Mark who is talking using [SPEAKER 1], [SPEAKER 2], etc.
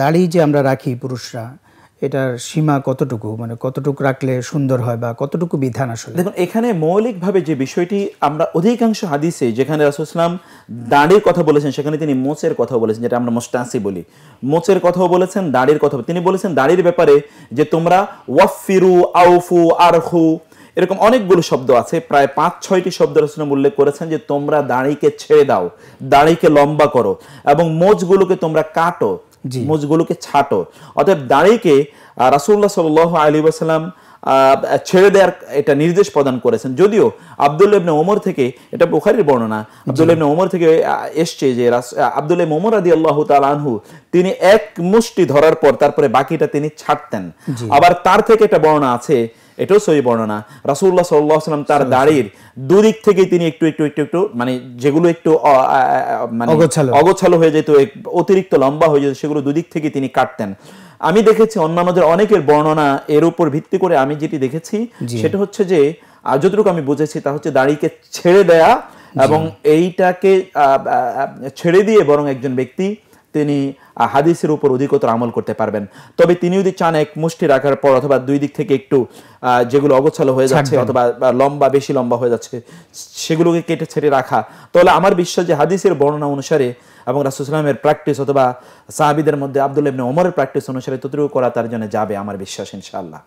[SPEAKER 1] দাড়ি যে আমরা রাখি পুরুষরা এটার সীমা কতটুকু মানে কতটুকু রাখলে সুন্দর হয় বা কতটুকু বিধান আসলে দেখুন এখানে মৌলিকভাবে যে বিষয়টি আমরা অধিকাংশ হাদিসে যেখানে রাসুসলাম দাঁড়ির কথা বলেছেন সেখানে তিনি মোচের কথা বলেছেন যেটা আমরা মোস্টাসি বলি মোচের কথাও বলেছেন দাঁড়ির কথা তিনি বলেছেন দাঁড়ির ব্যাপারে যে তোমরা ওয়াফিরু আউফু আরহু এরকম অনেকগুলো শব্দ আছে প্রায় পাঁচ ছয়টি শব্দ রসুলাম উল্লেখ করেছেন যে তোমরা দাঁড়িকে ছেড়ে দাও দাঁড়িকে লম্বা করো এবং মোজগুলোকে তোমরা কাটো মুজগুলোকে ছাটো অতএব দাড়িকে রাসুল্লাহ সাল আলী আসালাম ছেড়ে দেওয়ার এটা নির্দেশ প্রদান করেছেন যদিও আবদুল্লা ইবনে ওমর থেকে এটা বুখারির বর্ণনা আবদুল্লা ইবনে ওমর থেকে এসছে যে ইম ওমর আদি আল্লাহ আনহু তিনি এক মুষ্টি ধরার পর তারপরে বাকিটা তিনি ছাড়তেন আবার তার থেকে এটা বর্ণনা আছে এটাও সহি বর্ণনা রাসুল্লাহ সাল্লাহ সাল্লাম তার দাড়ির দুদিক থেকে তিনি একটু একটু একটু একটু মানে যেগুলো একটু মানে অগোছালো হয়ে যেত অতিরিক্ত লম্বা হয়ে যেত সেগুলো দুদিক থেকে তিনি কাটতেন আমি দেখেছি অন্যান্যদের অনেকের বর্ণনা এর উপর ভিত্তি করে আমি যেটি দেখেছি সেটা হচ্ছে যে যতটুকু আমি বুঝেছি তা হচ্ছে দাড়িকে ছেড়ে দেয়া এবং এইটাকে ছেড়ে দিয়ে বরং একজন ব্যক্তি তিনি হাদিসের উপর অধিকতর আমল করতে পারবেন তবে তিনি যদি চান এক মুষ্টি রাখার পর অথবা দুই দিক থেকে একটু যেগুলো অগোছালো হয়ে যাচ্ছে অথবা লম্বা বেশি লম্বা হয়ে যাচ্ছে সেগুলোকে কেটে ছেড়ে রাখা তাহলে আমার বিশ্বাস যে হাদিসের বর্ণনা অনুসারে এবং রাসুসলামের প্র্যাকটিস অথবা সাহাবিদের মধ্যে আবদুল ওমরের প্র্যাকটিস অনুসারে ততটুকু করা তার জন্য যাবে আমার বিশ্বাস ইনশাআল্লাহ